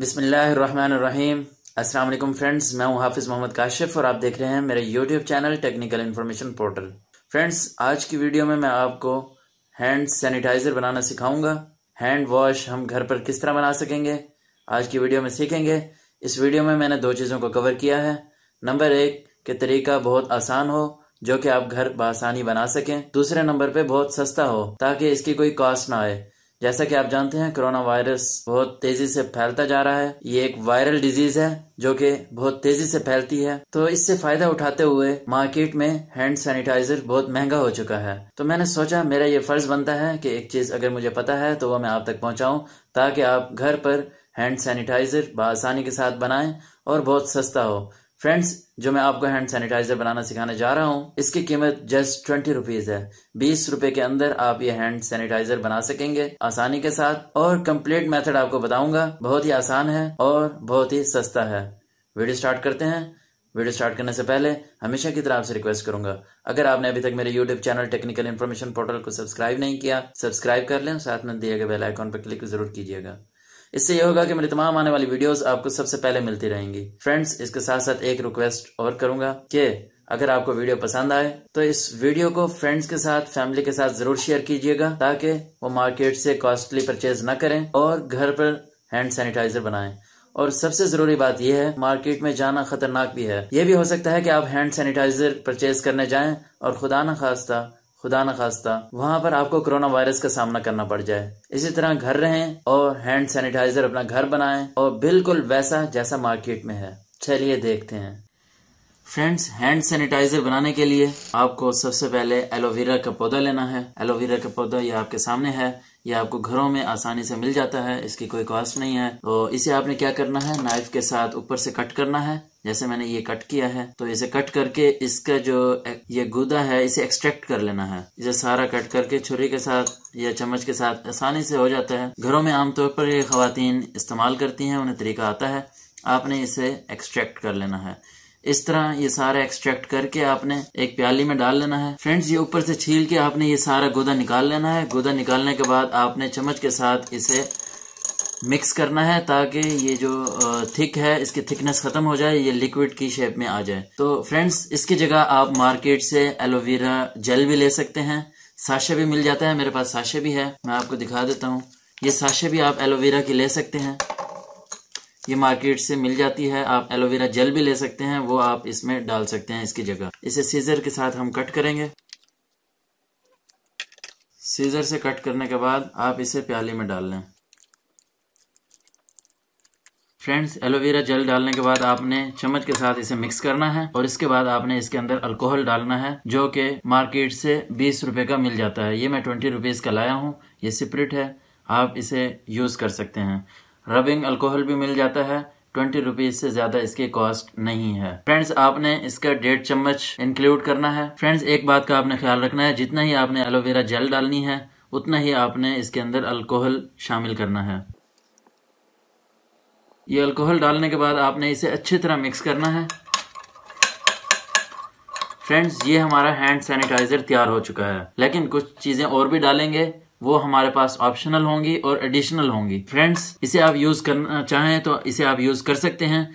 बिसमीम असलम फ्रेंड्स मैं हूं हाफिज़ मोहम्मद काशिफ और आप देख रहे हैं मेरे YouTube channel technical information portal friends आज की वीडियो में मैं आपको हैंड सैनिटाइज़र बनाना सिखाऊंगा हैंड वॉश हम घर पर किस तरह बना सकेंगे आज की वीडियो में सीखेंगे इस वीडियो में मैंने दो चीज़ों को कवर किया है नंबर एक कि तरीका बहुत आसान हो जो कि आप घर बसानी बना सकें दूसरे नंबर पे बहुत सस्ता हो ताकि इसकी कोई कॉस्ट ना आए जैसा कि आप जानते हैं कोरोना वायरस बहुत तेजी से फैलता जा रहा है ये एक वायरल डिजीज है जो कि बहुत तेजी से फैलती है तो इससे फायदा उठाते हुए मार्केट में हैंड सैनिटाइजर बहुत महंगा हो चुका है तो मैंने सोचा मेरा ये फर्ज बनता है कि एक चीज अगर मुझे पता है तो वो मैं आप तक पहुंचाऊं ताकि आप घर पर हैंड सैनिटाइजर बसानी के साथ बनाएं और बहुत सस्ता हो फ्रेंड्स जो मैं आपको हैंड सैनिटाइजर बनाना सिखाने जा रहा हूँ इसकी कीमत जस्ट ट्वेंटी रुपीज है बीस रुपए के अंदर आप ये हैंड सैनिटाइजर बना सकेंगे आसानी के साथ और कंप्लीट मेथड आपको बताऊंगा बहुत ही आसान है और बहुत ही सस्ता है वीडियो स्टार्ट करते हैं वीडियो स्टार्ट करने से पहले हमेशा की तरह आपसे रिक्वेस्ट करूंगा अगर आपने अभी तक मेरे YouTube channel technical information portal को सब्सक्राइब नहीं किया सब्सक्राइब कर लें साथ में दिए गए बेल आइकॉन पर क्लिक जरूर कीजिएगा इससे यह होगा कि मेरी तमाम आने वाली वीडियोस आपको सबसे पहले मिलती रहेंगी फ्रेंड्स इसके साथ साथ एक रिक्वेस्ट और करूंगा कि अगर आपको वीडियो पसंद आए तो इस वीडियो को फ्रेंड्स के साथ फैमिली के साथ जरूर शेयर कीजिएगा ताकि वो मार्केट से कॉस्टली परचेज ना करें और घर पर हैंड सैनिटाइजर बनाए और सबसे जरूरी बात यह है मार्केट में जाना खतरनाक भी है यह भी हो सकता है कि आप हैंड सैनिटाइजर परचेज करने जाएं और खुदा न खास्ता खुदा न खास्ता वहाँ पर आपको कोरोना वायरस का सामना करना पड़ जाए इसी तरह घर रहें और हैंड सैनिटाइजर अपना घर बनाएं और बिल्कुल वैसा जैसा मार्केट में है चलिए देखते हैं फ्रेंड्स हैंड सैनिटाइजर बनाने के लिए आपको सबसे पहले एलोवेरा का पौधा लेना है एलोवेरा का पौधा यह आपके सामने है यह आपको घरों में आसानी से मिल जाता है इसकी कोई कॉस्ट नहीं है तो इसे आपने क्या करना है नाइफ के साथ ऊपर से कट करना है जैसे मैंने ये कट किया है तो इसे कट करके इसका जो ये गुदा है इसे एक्सट्रैक्ट कर लेना है इसे सारा कट करके छुरी के साथ या चम्मच के साथ आसानी से हो जाता है घरों में आमतौर पर ये खातन इस्तेमाल करती हैं उन्हें तरीका आता है आपने इसे एक्सट्रैक्ट कर लेना है इस तरह ये सारा एक्सट्रैक्ट करके आपने एक प्याली में डाल लेना है फ्रेंड्स ये ऊपर से छील के आपने ये सारा गोदा निकाल लेना है गोदा निकालने के बाद आपने चम्मच के साथ इसे मिक्स करना है ताकि ये जो थिक है इसकी थिकनेस ख़त्म हो जाए ये लिक्विड की शेप में आ जाए तो फ्रेंड्स इसकी जगह आप मार्केट से एलोवेरा जेल भी ले सकते हैं साशे भी मिल जाता है मेरे पास साशे भी है मैं आपको दिखा देता हूँ ये साशे भी आप एलोवेरा की ले सकते हैं ये मार्केट से मिल जाती है आप एलोवेरा जेल भी ले सकते हैं वो आप इसमें डाल सकते हैं इसकी जगह इसे सीजर के साथ हम कट करेंगे सीजर से कट करने के बाद आप इसे प्याले में डाल लें फ्रेंड्स एलोवेरा जेल डालने के बाद आपने चम्मच के साथ इसे मिक्स करना है और इसके बाद आपने इसके अंदर अल्कोहल डालना है जो कि मार्केट से बीस रुपए का मिल जाता है ये मैं ट्वेंटी रुपीज़ का लाया हूँ ये सिपरेट है आप इसे यूज़ कर सकते हैं रबिंग अल्कोहल भी मिल जाता है ट्वेंटी रुपीज़ से ज़्यादा इसकी कॉस्ट नहीं है फ्रेंड्स आपने इसका डेढ़ चम्मच इंक्लूड करना है फ्रेंड्स एक बात का आपने ख्याल रखना है जितना ही आपने एलोवेरा जेल डालनी है उतना ही आपने इसके अंदर अल्कोहल शामिल करना है ये अल्कोहल डालने के बाद आपने इसे अच्छी तरह मिक्स करना है फ्रेंड्स ये हमारा हैंड सैनिटाइज़र तैयार हो चुका है लेकिन कुछ चीज़ें और भी डालेंगे वो हमारे पास ऑप्शनल होंगी और एडिशनल होंगी फ्रेंड्स इसे आप यूज़ करना चाहें तो इसे आप यूज़ कर सकते हैं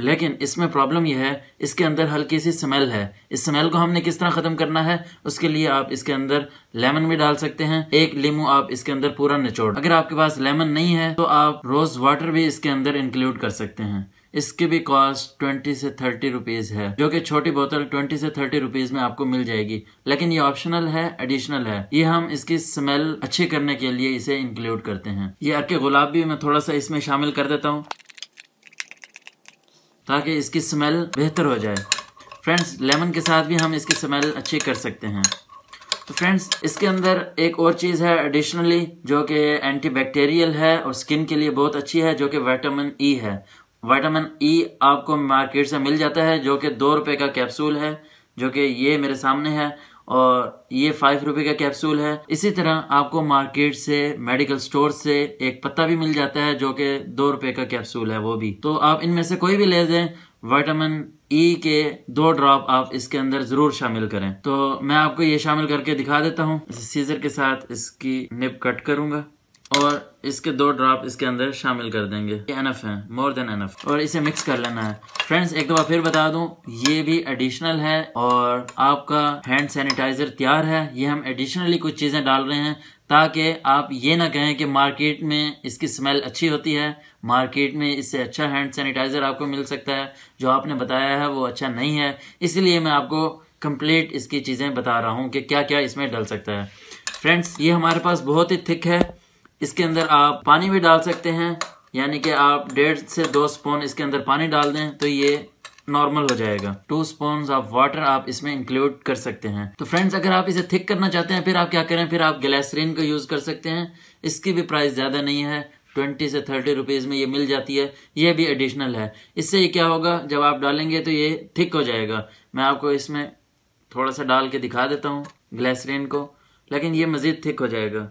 लेकिन इसमें प्रॉब्लम यह है इसके अंदर हल्की सी स्मेल है इस स्मेल को हमने किस तरह ख़त्म करना है उसके लिए आप इसके अंदर लेमन भी डाल सकते हैं एक लीमू आप इसके अंदर पूरा निचोड़ अगर आपके पास लेमन नहीं है तो आप रोज़ वाटर भी इसके अंदर इंक्लूड कर सकते हैं इसकी भी कॉस्ट ट्वेंटी से थर्टी रुपीज़ है जो कि छोटी बोतल ट्वेंटी से थर्टी रुपीज़ में आपको मिल जाएगी लेकिन ये ऑप्शनल है एडिशनल है ये हम इसकी स्मेल अच्छी करने के लिए इसे इंक्लूड करते हैं ये अर्के गुलाब भी मैं थोड़ा सा इसमें शामिल कर देता हूँ ताकि इसकी स्मेल बेहतर हो जाए फ्रेंड्स लेमन के साथ भी हम इसकी स्मेल अच्छी कर सकते हैं तो फ्रेंड्स इसके अंदर एक और चीज़ है एडिशनली जो कि एंटीबैक्टीरियल है और स्किन के लिए बहुत अच्छी है जो कि वाइटामिन ई e है वाइटामिन ई e आपको मार्केट से मिल जाता है जो कि दो रुपये का कैप्सूल है जो कि ये मेरे सामने है और ये फाइव रुपए का कैप्सूल है इसी तरह आपको मार्केट से मेडिकल स्टोर से एक पत्ता भी मिल जाता है जो कि दो रुपए का कैप्सूल है वो भी तो आप इनमें से कोई भी ले जाए विटामिन ई e के दो ड्रॉप आप इसके अंदर जरूर शामिल करें तो मैं आपको ये शामिल करके दिखा देता हूँ सीजर के साथ इसकी निप कट करूंगा और इसके दो ड्रॉप इसके अंदर शामिल कर देंगे ये एनफ है मोर देन एनफ और इसे मिक्स कर लेना है फ्रेंड्स एक दफा फिर बता दूं ये भी एडिशनल है और आपका हैंड सैनिटाइजर तैयार है ये हम एडिशनली कुछ चीज़ें डाल रहे हैं ताकि आप ये ना कहें कि मार्केट में इसकी स्मेल अच्छी होती है मार्केट में इससे अच्छा हैंड सैनिटाइज़र आपको मिल सकता है जो आपने बताया है वो अच्छा नहीं है इसलिए मैं आपको कंप्लीट इसकी चीज़ें बता रहा हूँ कि क्या क्या इसमें डल सकता है फ्रेंड्स ये हमारे पास बहुत ही थिक है इसके अंदर आप पानी भी डाल सकते हैं यानी कि आप डेढ़ से दो स्पून इसके अंदर पानी डाल दें तो ये नॉर्मल हो जाएगा टू स्पून ऑफ वाटर आप इसमें इंक्लूड कर सकते हैं तो फ्रेंड्स अगर आप इसे थिक करना चाहते हैं फिर आप क्या करें फिर आप गलेसरीन का यूज़ कर सकते हैं इसकी भी प्राइस ज़्यादा नहीं है ट्वेंटी से थर्टी रुपीज़ में ये मिल जाती है ये भी एडिशनल है इससे ये क्या होगा जब आप डालेंगे तो ये थिक हो जाएगा मैं आपको इसमें थोड़ा सा डाल के दिखा देता हूँ ग्लासरीन को लेकिन ये मज़ीद थिक हो जाएगा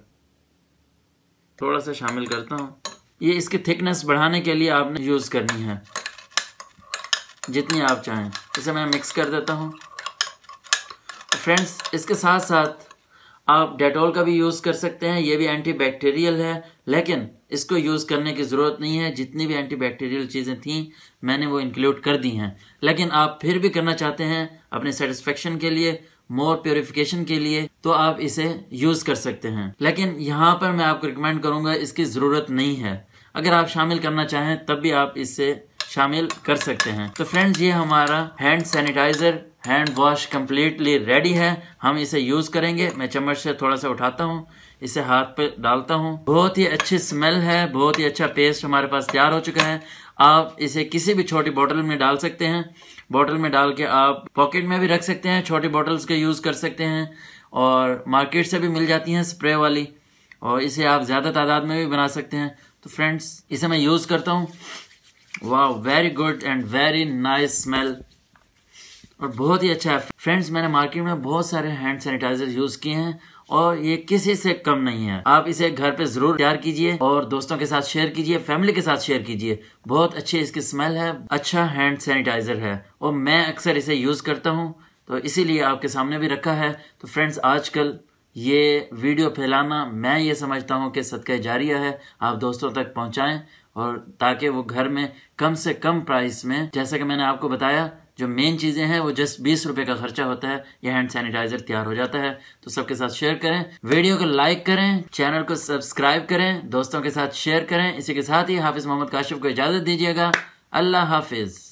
थोड़ा सा शामिल करता हूँ ये इसकी थिकनेस बढ़ाने के लिए आपने यूज़ करनी है जितनी आप चाहें इसे मैं मिक्स कर देता हूँ फ्रेंड्स इसके साथ साथ आप डेटॉल का भी यूज़ कर सकते हैं ये भी एंटी बैक्टीरियल है लेकिन इसको यूज़ करने की ज़रूरत नहीं है जितनी भी एंटी बैक्टीरियल चीज़ें थीं मैंने वो इंक्लूड कर दी हैं लेकिन आप फिर भी करना चाहते हैं अपने सेटिस्फेक्शन के लिए मोर प्योरिफिकेशन के लिए तो आप इसे यूज़ कर सकते हैं लेकिन यहाँ पर मैं आपको रिकमेंड करूँगा इसकी ज़रूरत नहीं है अगर आप शामिल करना चाहें तब भी आप इसे शामिल कर सकते हैं तो फ्रेंड्स ये हमारा hand sanitizer hand wash completely ready है हम इसे यूज़ करेंगे मैं चम्मच से थोड़ा सा उठाता हूँ इसे हाथ पे डालता हूँ बहुत ही अच्छी स्मेल है बहुत ही अच्छा पेस्ट हमारे पास तैयार हो चुका है आप इसे किसी भी छोटी बोतल में डाल सकते हैं बॉटल में डाल के आप पॉकेट में भी रख सकते हैं छोटी बॉटल्स के यूज़ कर सकते हैं और मार्केट से भी मिल जाती हैं स्प्रे वाली और इसे आप ज़्यादा तादाद में भी बना सकते हैं तो फ्रेंड्स इसे मैं यूज़ करता हूँ वाह very good and very nice smell और बहुत ही अच्छा है फ्रेंड्स मैंने मार्केट में बहुत सारे हैंड सैनिटाइज़र यूज़ किए हैं और ये किसी से कम नहीं है आप इसे घर पे जरूर तैयार कीजिए और दोस्तों के साथ शेयर कीजिए फैमिली के साथ शेयर कीजिए बहुत अच्छी इसकी स्मेल है अच्छा हैंड सैनिटाइजर है और मैं अक्सर इसे यूज करता हूँ तो इसीलिए आपके सामने भी रखा है तो फ्रेंड्स आजकल ये वीडियो फैलाना मैं ये समझता हूँ कि सदक जारिया है आप दोस्तों तक पहुँचाएँ और ताकि वो घर में कम से कम प्राइस में जैसा कि मैंने आपको बताया जो मेन चीज़ें हैं वो जस्ट बीस रुपए का खर्चा होता है यह हैंड सैनिटाइजर तैयार हो जाता है तो सबके साथ शेयर करें वीडियो को लाइक करें चैनल को सब्सक्राइब करें दोस्तों के साथ शेयर करें इसी के साथ ही हाफिज़ मोहम्मद काशिफ को इजाज़त दीजिएगा अल्लाह हाफिज़